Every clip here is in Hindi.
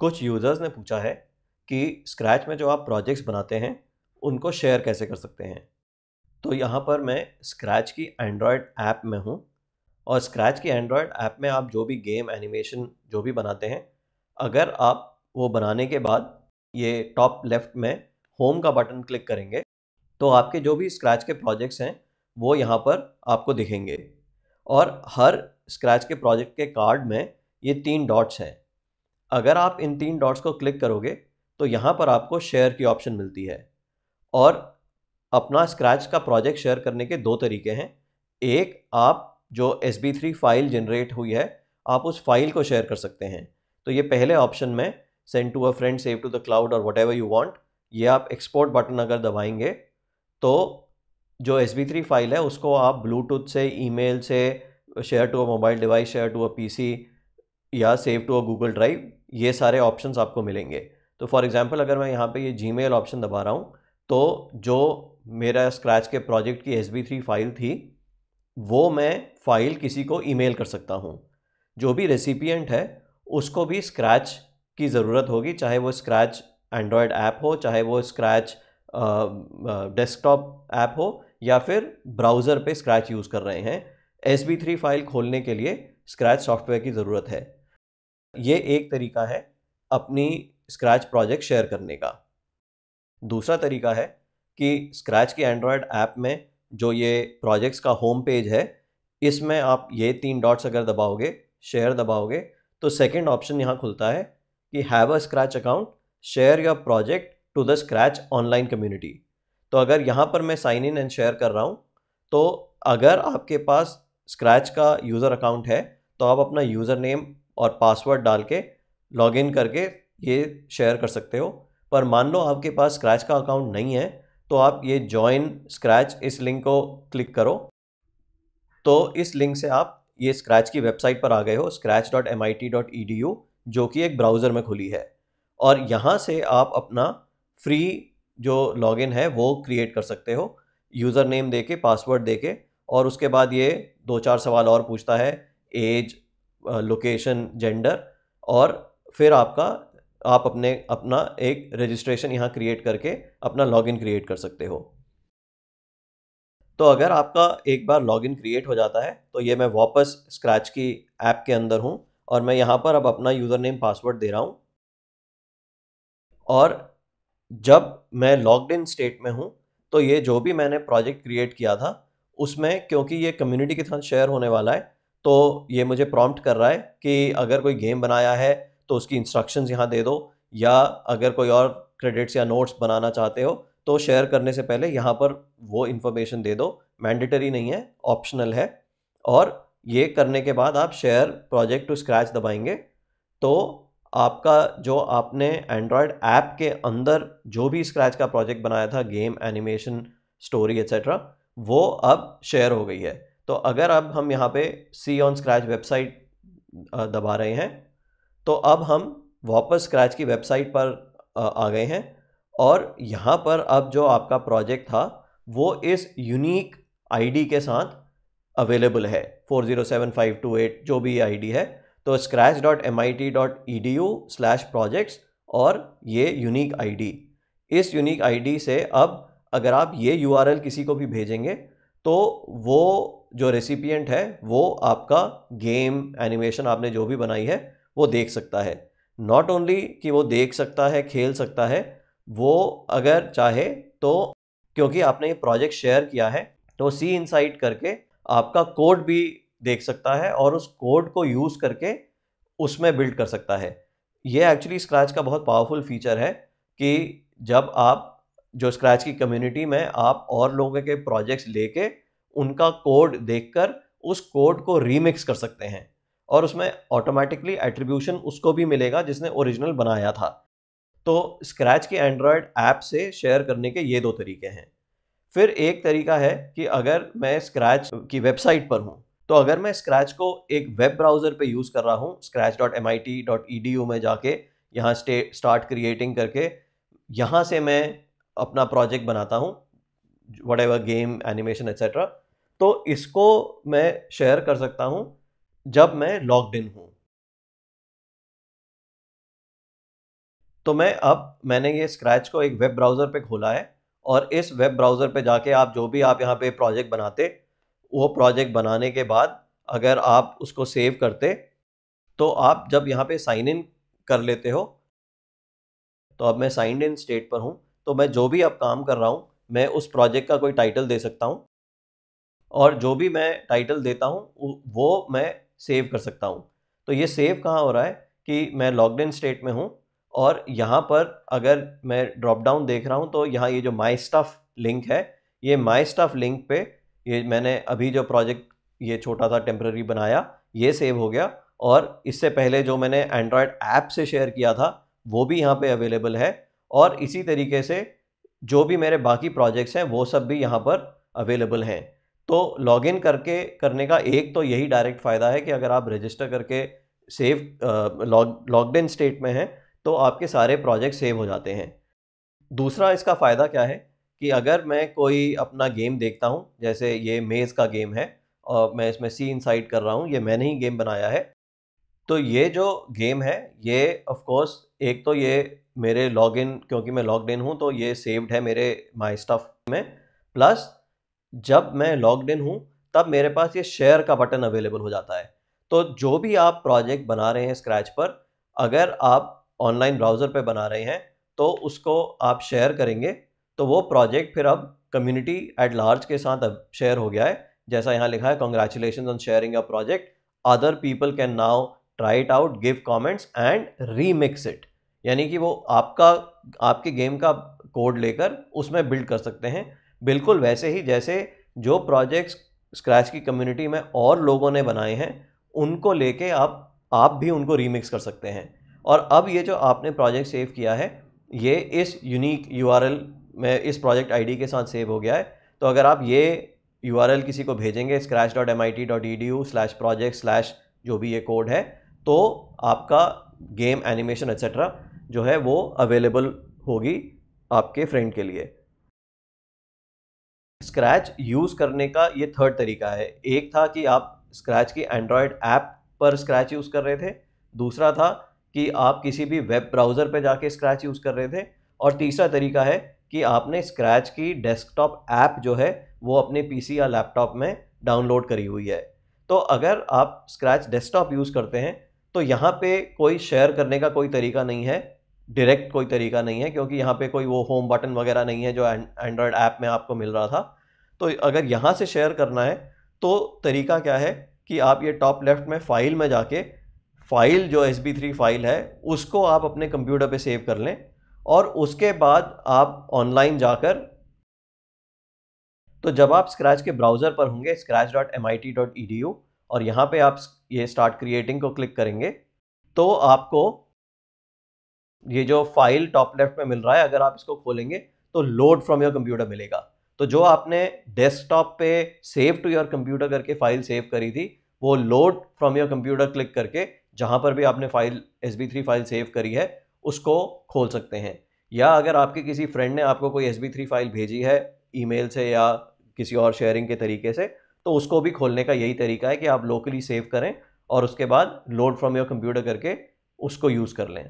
कुछ यूज़र्स ने पूछा है कि स्क्रैच में जो आप प्रोजेक्ट्स बनाते हैं उनको शेयर कैसे कर सकते हैं तो यहाँ पर मैं स्क्रैच की एंड्रॉयड ऐप में हूँ और स्क्रैच की एंड्रॉयड ऐप में आप जो भी गेम एनिमेशन जो भी बनाते हैं अगर आप वो बनाने के बाद ये टॉप लेफ्ट में होम का बटन क्लिक करेंगे तो आपके जो भी स्क्रैच के प्रोजेक्ट्स हैं वो यहाँ पर आपको दिखेंगे और हर स्क्रैच के प्रोजेक्ट के कार्ड में ये तीन डॉट्स हैं अगर आप इन तीन डॉट्स को क्लिक करोगे तो यहाँ पर आपको शेयर की ऑप्शन मिलती है और अपना स्क्रैच का प्रोजेक्ट शेयर करने के दो तरीके हैं एक आप जो S B three file generate हुई है आप उस फाइल को शेयर कर सकते हैं तो ये पहले ऑप्शन में send to a friend save to the cloud और वट एवर यू वॉन्ट ये आप एक्सपोर्ट बटन अगर दबाएंगे तो जो एस बी थ्री फाइल है उसको आप ब्लूटूथ से ईमेल से share to a mobile device share to a P या save to a Google drive ये सारे ऑप्शन आपको मिलेंगे तो फॉर एग्ज़ाम्पल अगर मैं यहाँ पे ये जी ऑप्शन दबा रहा हूँ तो जो मेरा स्क्रैच के प्रोजेक्ट की एस फाइल थी वो मैं फ़ाइल किसी को ईमेल कर सकता हूँ जो भी रेसिपियंट है उसको भी स्क्रैच की ज़रूरत होगी चाहे वो स्क्रैच एंड्रॉयड ऐप हो चाहे वो स्क्रैच डेस्कटॉप ऐप हो या फिर ब्राउज़र पे स्क्रैच यूज़ कर रहे हैं एस फाइल खोलने के लिए स्क्रैच सॉफ्टवेयर की ज़रूरत है ये एक तरीका है अपनी स्क्रैच प्रोजेक्ट शेयर करने का दूसरा तरीका है कि स्क्रैच के एंड्रॉयड ऐप में जो ये प्रोजेक्ट्स का होम पेज है इसमें आप ये तीन डॉट्स अगर दबाओगे शेयर दबाओगे तो सेकंड ऑप्शन यहाँ खुलता है कि have a Scratch account share your project to the Scratch online community तो अगर यहाँ पर मैं साइन इन एंड शेयर कर रहा हूँ तो अगर आपके पास स्क्रैच का यूज़र अकाउंट है तो आप अपना यूज़र नेम और पासवर्ड डाल के लॉगिन करके ये शेयर कर सकते हो पर मान लो आपके पास स्क्रैच का अकाउंट नहीं है तो आप ये जॉइन स्क्रैच इस लिंक को क्लिक करो तो इस लिंक से आप ये स्क्रैच की वेबसाइट पर आ गए हो Scratch dot M I T dot E D U जो कि एक ब्राउज़र में खुली है और यहाँ से आप अपना फ्री जो लॉगिन है वो क्रिएट कर सकते हो यूज़र नेम दे के पासवर्ड दे के और उसके बाद ये दो चार सवाल और पूछता है एज लोकेशन जेंडर और फिर आपका आप अपने अपना एक रजिस्ट्रेशन यहाँ क्रिएट करके अपना लॉगिन क्रिएट कर सकते हो तो अगर आपका एक बार लॉगिन क्रिएट हो जाता है तो ये मैं वापस स्क्रैच की ऐप के अंदर हूँ और मैं यहाँ पर अब अपना यूज़र नेम पासवर्ड दे रहा हूँ और जब मैं लॉग्ड इन स्टेट में हूँ तो ये जो भी मैंने प्रोजेक्ट क्रिएट किया था उसमें क्योंकि ये कम्युनिटी के साथ शेयर होने वाला है तो ये मुझे प्रॉम्प्ट कर रहा है कि अगर कोई गेम बनाया है तो उसकी इंस्ट्रक्शंस यहाँ दे दो या अगर कोई और क्रेडिट्स या नोट्स बनाना चाहते हो तो शेयर करने से पहले यहाँ पर वो इन्फॉर्मेशन दे दो मैंडेटरी नहीं है ऑप्शनल है और ये करने के बाद आप शेयर प्रोजेक्ट टू स्क्रैच दबाएंगे तो आपका जो आपने एंड्रॉयड ऐप के अंदर जो भी स्क्रैच का प्रोजेक्ट बनाया था गेम एनिमेशन स्टोरी एक्सेट्रा वो अब शेयर हो गई है तो अगर अब हम यहाँ पे सी ऑन स्क्रैच वेबसाइट दबा रहे हैं तो अब हम वापस स्क्रैच की वेबसाइट पर आ गए हैं और यहाँ पर अब जो आपका प्रोजेक्ट था वो इस यूनिक आईडी के साथ अवेलेबल है 407528 जो भी आईडी है तो Scratch dot M I T dot E D U slash projects और ये यूनिक आईडी इस यूनिक आईडी से अब अगर आप ये यूआरएल किसी को भी भेजेंगे तो वो जो रेसिपियंट है वो आपका गेम एनिमेशन आपने जो भी बनाई है वो देख सकता है नॉट ओनली कि वो देख सकता है खेल सकता है वो अगर चाहे तो क्योंकि आपने ये प्रोजेक्ट शेयर किया है तो सी इनसाइट करके आपका कोड भी देख सकता है और उस कोड को यूज़ करके उसमें बिल्ड कर सकता है ये एक्चुअली स्क्रैच का बहुत पावरफुल फीचर है कि जब आप जो स्क्रैच की कम्युनिटी में आप और लोगों के प्रोजेक्ट्स लेके उनका कोड देखकर उस कोड को रीमिक्स कर सकते हैं और उसमें ऑटोमेटिकली एट्रीब्यूशन उसको भी मिलेगा जिसने ओरिजिनल बनाया था तो स्क्रैच के एंड्रॉयड ऐप से शेयर करने के ये दो तरीके हैं फिर एक तरीका है कि अगर मैं स्क्रैच की वेबसाइट पर हूँ तो अगर मैं स्क्रैच को एक वेब ब्राउज़र पे यूज़ कर रहा हूँ Scratch dot M I T dot E D U में जाके यहाँ स्टे स्टार्ट क्रिएटिंग करके यहाँ से मैं अपना प्रोजेक्ट बनाता हूँ whatever game animation etcetera तो इसको मैं शेयर कर सकता हूं जब मैं लॉग्ड इन हूं तो मैं अब मैंने ये स्क्रैच को एक वेब ब्राउज़र पे खोला है और इस वेब ब्राउज़र पे जाके आप जो भी आप यहाँ पे प्रोजेक्ट बनाते वो प्रोजेक्ट बनाने के बाद अगर आप उसको सेव करते तो आप जब यहाँ पे साइन इन कर लेते हो तो अब मैं साइन इन स्टेट पर हूँ तो मैं जो भी अब काम कर रहा हूँ मैं उस प्रोजेक्ट का कोई टाइटल दे सकता हूँ और जो भी मैं टाइटल देता हूँ वो मैं सेव कर सकता हूँ तो ये सेव कहाँ हो रहा है कि मैं लॉगड इन स्टेट में हूँ और यहाँ पर अगर मैं ड्रॉप डाउन देख रहा हूँ तो यहाँ ये जो माई स्टफ़ लिंक है ये माई स्टफ़ लिंक पे ये मैंने अभी जो प्रोजेक्ट ये छोटा सा टेम्प्ररी बनाया ये सेव हो गया और इससे पहले जो मैंने एंड्रॉयड ऐप से शेयर किया था वो भी यहाँ पे अवेलेबल है और इसी तरीके से जो भी मेरे बाकी प्रोजेक्ट्स हैं वो सब भी यहाँ पर अवेलेबल हैं तो लॉगिन करके करने का एक तो यही डायरेक्ट फ़ायदा है कि अगर आप रजिस्टर करके save log logged in state में हैं तो आपके सारे प्रोजेक्ट सेव हो जाते हैं दूसरा इसका फ़ायदा क्या है कि अगर मैं कोई अपना गेम देखता हूँ जैसे ये मेज़ का गेम है और मैं इसमें सी इनसाइड कर रहा हूँ ये मैंने ही गेम बनाया है तो ये जो गेम है ये ऑफकोर्स एक तो ये मेरे लॉगिन क्योंकि मैं लॉगड इन हूँ तो ये सेव्ड है मेरे माई स्टफ में प्लस जब मैं लॉग्ड इन हूँ तब मेरे पास ये शेयर का बटन अवेलेबल हो जाता है तो जो भी आप प्रोजेक्ट बना रहे हैं स्क्रैच पर अगर आप ऑनलाइन ब्राउज़र पे बना रहे हैं तो उसको आप शेयर करेंगे तो वो प्रोजेक्ट फिर अब कम्युनिटी एट लार्ज के साथ अब शेयर हो गया है जैसा यहाँ लिखा है congratulation on sharing a project other people can now try it out give comments and remix it यानी कि वो आपका आपके गेम का कोड लेकर उसमें बिल्ड कर सकते हैं बिल्कुल वैसे ही जैसे जो प्रोजेक्ट्स स्क्रैच की कम्युनिटी में और लोगों ने बनाए हैं उनको लेके आप आप भी उनको रीमिक्स कर सकते हैं और अब ये जो आपने प्रोजेक्ट सेव किया है ये इस यूनिक यू में इस प्रोजेक्ट आईडी के साथ सेव हो गया है तो अगर आप ये यू किसी को भेजेंगे Scratch dot M I T dot E D U slash project slash जो भी ये कोड है तो आपका गेम एनिमेशन एक्सेट्रा जो है वो अवेलेबल होगी आपके फ्रेंड के लिए स्क्रैच यूज़ करने का ये थर्ड तरीका है एक था कि आप स्क्रैच की एंड्रॉयड ऐप पर स्क्रैच यूज़ कर रहे थे दूसरा था कि आप किसी भी वेब ब्राउज़र पर जाके स्क्रैच यूज़ कर रहे थे और तीसरा तरीका है कि आपने स्क्रैच की डेस्कटॉप ऐप जो है वो अपने पीसी या लैपटॉप में डाउनलोड करी हुई है तो अगर आप स्क्रैच डेस्कटॉप यूज़ करते हैं तो यहाँ पे कोई शेयर करने का कोई तरीका नहीं है डायरेक्ट कोई तरीका नहीं है क्योंकि यहाँ पे कोई वो होम बटन वगैरह नहीं है जो एंड्रॉयड ऐप में आपको मिल रहा था तो अगर यहाँ से शेयर करना है तो तरीका क्या है कि आप ये टॉप लेफ्ट में फ़ाइल में जाके फ़ाइल जो एस बी थ्री फाइल है उसको आप अपने कंप्यूटर पे सेव कर लें और उसके बाद आप ऑनलाइन जाकर तो जब आप स्क्रैच के ब्राउज़र पर होंगे Scratch dot M I T dot E D U और यहाँ पर आप ये स्टार्ट क्रिएटिंग को क्लिक करेंगे तो आपको ये जो फाइल टॉप लेफ्ट में मिल रहा है अगर आप इसको खोलेंगे तो लोड फ्रॉम योर कंप्यूटर मिलेगा तो जो आपने डेस्कटॉप पे सेव टू योर कंप्यूटर करके फाइल सेव करी थी वो load from your computer click करके जहाँ पर भी आपने file S B three file save करी है उसको खोल सकते हैं या अगर आपके किसी फ्रेंड ने आपको कोई एस बी थ्री फाइल भेजी है ईमेल से या किसी और शेयरिंग के तरीके से तो उसको भी खोलने का यही तरीका है कि आप लोकली सेव करें और उसके बाद लोड फ्रॉम योर कंप्यूटर करके उसको यूज़ कर लें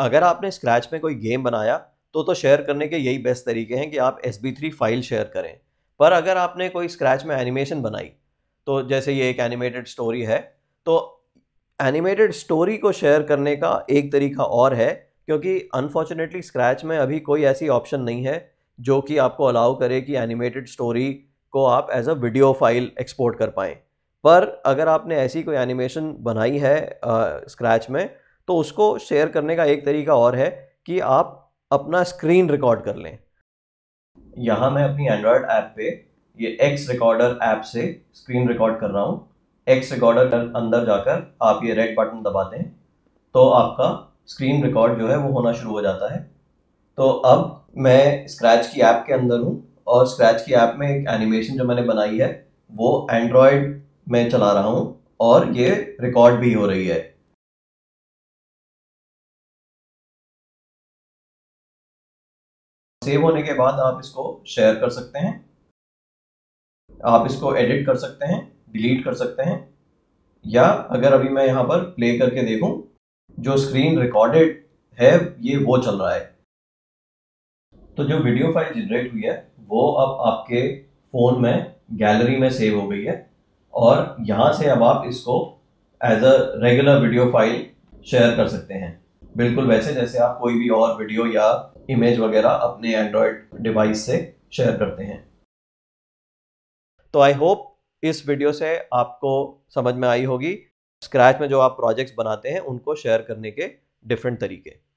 अगर आपने स्क्रैच में कोई गेम बनाया तो तो शेयर करने के यही बेस्ट तरीके हैं कि आप एस थ्री फाइल शेयर करें पर अगर आपने कोई स्क्रैच में एनिमेशन बनाई तो जैसे ये एक एनिमेटेड स्टोरी है तो एनिमेटेड स्टोरी को शेयर करने का एक तरीका और है क्योंकि अनफॉर्चुनेटली स्क्रैच में अभी कोई ऐसी ऑप्शन नहीं है जो कि आपको अलाउ करे कि एनिमेटेड स्टोरी को आप as a video file export कर पाएँ पर अगर आपने ऐसी कोई एनिमेशन बनाई है स्क्रैच में तो उसको शेयर करने का एक तरीका और है कि आप अपना स्क्रीन रिकॉर्ड कर लें यहाँ मैं अपनी एंड्रॉयड ऐप पे ये एक्स रिकॉर्डर ऐप से स्क्रीन रिकॉर्ड कर रहा हूँ एक्स रिकॉर्डर अंदर जाकर आप ये रेड बटन दबा दें तो आपका स्क्रीन रिकॉर्ड जो है वो होना शुरू हो जाता है तो अब मैं स्क्रैच की ऐप के अंदर हूँ और स्क्रैच की ऐप में एक एनिमेशन जो मैंने बनाई है वो एंड्रॉयड में चला रहा हूँ और ये रिकॉर्ड भी हो रही है सेव होने के बाद आप इसको शेयर कर सकते हैं आप इसको एडिट कर सकते हैं डिलीट कर सकते हैं या अगर अभी मैं यहाँ पर प्ले करके देखूँ जो स्क्रीन रिकॉर्डेड है ये वो चल रहा है तो जो वीडियो फाइल जनरेट हुई है वो अब आपके फ़ोन में गैलरी में सेव हो गई है और यहाँ से अब आप इसको as a regular video file share कर सकते हैं बिल्कुल वैसे जैसे आप कोई भी और वीडियो या इमेज वगैरह अपने एंड्रॉयड डिवाइस से शेयर करते हैं तो आई होप इस वीडियो से आपको समझ में आई होगी स्क्रैच में जो आप प्रोजेक्ट्स बनाते हैं उनको शेयर करने के डिफरेंट तरीके